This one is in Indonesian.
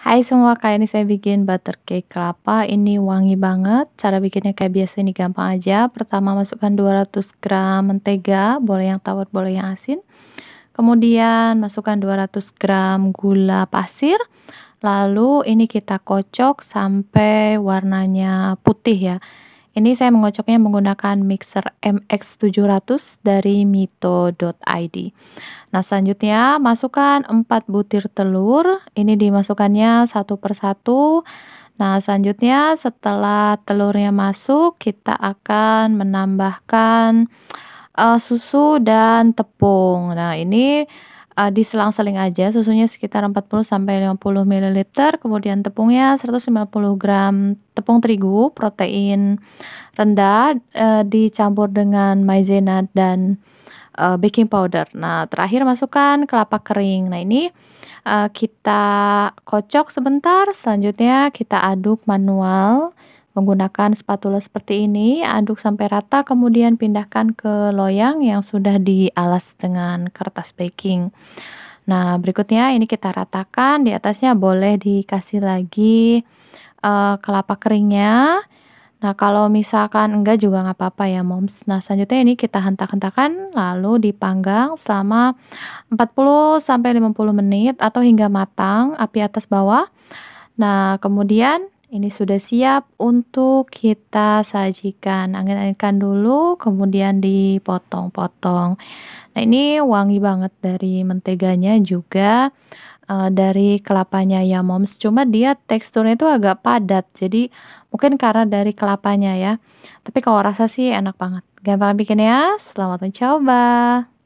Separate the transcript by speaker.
Speaker 1: Hai semua, kali ini saya bikin butter cake kelapa. Ini wangi banget. Cara bikinnya kayak biasa ini gampang aja. Pertama masukkan 200 gram mentega, boleh yang tawar, boleh yang asin. Kemudian masukkan 200 gram gula pasir. Lalu ini kita kocok sampai warnanya putih ya. Ini saya mengocoknya menggunakan mixer MX700 dari mito.id. Nah, selanjutnya masukkan 4 butir telur. Ini dimasukkannya satu persatu. Nah, selanjutnya setelah telurnya masuk, kita akan menambahkan uh, susu dan tepung. Nah, ini uh, eh, diselang-seling aja susunya sekitar 40 sampai 50 ml kemudian tepungnya puluh gram tepung terigu protein rendah uh, dicampur dengan maizena dan uh, baking powder. Nah, terakhir masukkan kelapa kering. Nah, ini uh, kita kocok sebentar, selanjutnya kita aduk manual Menggunakan spatula seperti ini, aduk sampai rata kemudian pindahkan ke loyang yang sudah dialas dengan kertas baking. Nah, berikutnya ini kita ratakan, di atasnya boleh dikasih lagi uh, kelapa keringnya. Nah, kalau misalkan enggak juga nggak apa-apa ya, moms. Nah, selanjutnya ini kita hentak-hentakan lalu dipanggang selama 40 50 menit atau hingga matang, api atas bawah. Nah, kemudian ini sudah siap untuk kita sajikan. Angin-anginkan dulu, kemudian dipotong-potong. Nah, ini wangi banget dari menteganya juga uh, dari kelapanya ya, moms. Cuma dia teksturnya itu agak padat. Jadi, mungkin karena dari kelapanya ya. Tapi kalau rasa sih enak banget. Gampang bikin ya. Selamat mencoba.